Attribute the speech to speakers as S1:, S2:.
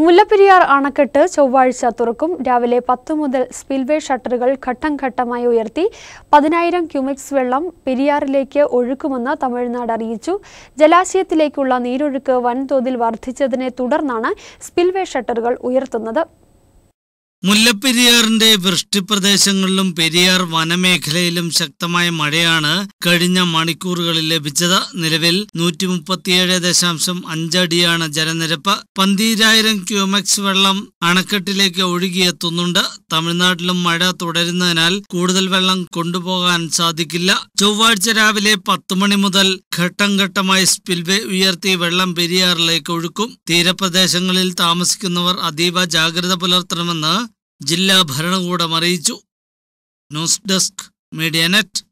S1: മുല്ലപ്പെരിയാർ അണക്കെട്ട് ചൊവ്വാഴ്ച തുറക്കും രാവിലെ പത്ത് മുതൽ സ്പിൽവേ ഷട്ടറുകൾ ഘട്ടം ഘട്ടമായി ഉയർത്തി പതിനായിരം ക്യൂമിക്സ് വെള്ളം പെരിയാറിലേക്ക് ഒഴുക്കുമെന്ന് തമിഴ്നാട് അറിയിച്ചു ജലാശയത്തിലേക്കുള്ള നീരൊഴുക്ക് വൻതോതിൽ വർദ്ധിച്ചതിനെ തുടർന്നാണ് സ്പിൽവേ ഷട്ടറുകൾ ഉയർത്തുന്നത്
S2: മുല്ലപ്പെരിയാറിന്റെ വൃഷ്ടിപ്രദേശങ്ങളിലും പെരിയാർ വനമേഖലയിലും ശക്തമായ മഴയാണ് കഴിഞ്ഞ മണിക്കൂറുകളിൽ ലഭിച്ചത് നിലവിൽ നൂറ്റി മുപ്പത്തിയേഴ് ദശാംശം അഞ്ചടിയാണ് ജലനിരപ്പ് പന്തിരായിരം ക്യൂമെക്സ് വെള്ളം അണക്കെട്ടിലേക്ക് ഒഴുകിയെത്തുന്നുണ്ട് തമിഴ്നാട്ടിലും മഴ തുടരുന്നതിനാൽ കൂടുതൽ വെള്ളം കൊണ്ടുപോകാൻ സാധിക്കില്ല ചൊവ്വാഴ്ച രാവിലെ പത്ത് മണി മുതൽ ഘട്ടം ഘട്ടമായി സ്പിൽവേ ഉയർത്തി വെള്ളം പെരിയാറിലേക്ക് ഒഴുക്കും തീരപ്രദേശങ്ങളിൽ താമസിക്കുന്നവർ അതീവ ജാഗ്രത പുലർത്തണമെന്ന് ജില്ലാ ഭരണകൂടം അറിയിച്ചു
S3: ന്യൂസ് ഡെസ്ക് മീഡിയ നെറ്റ്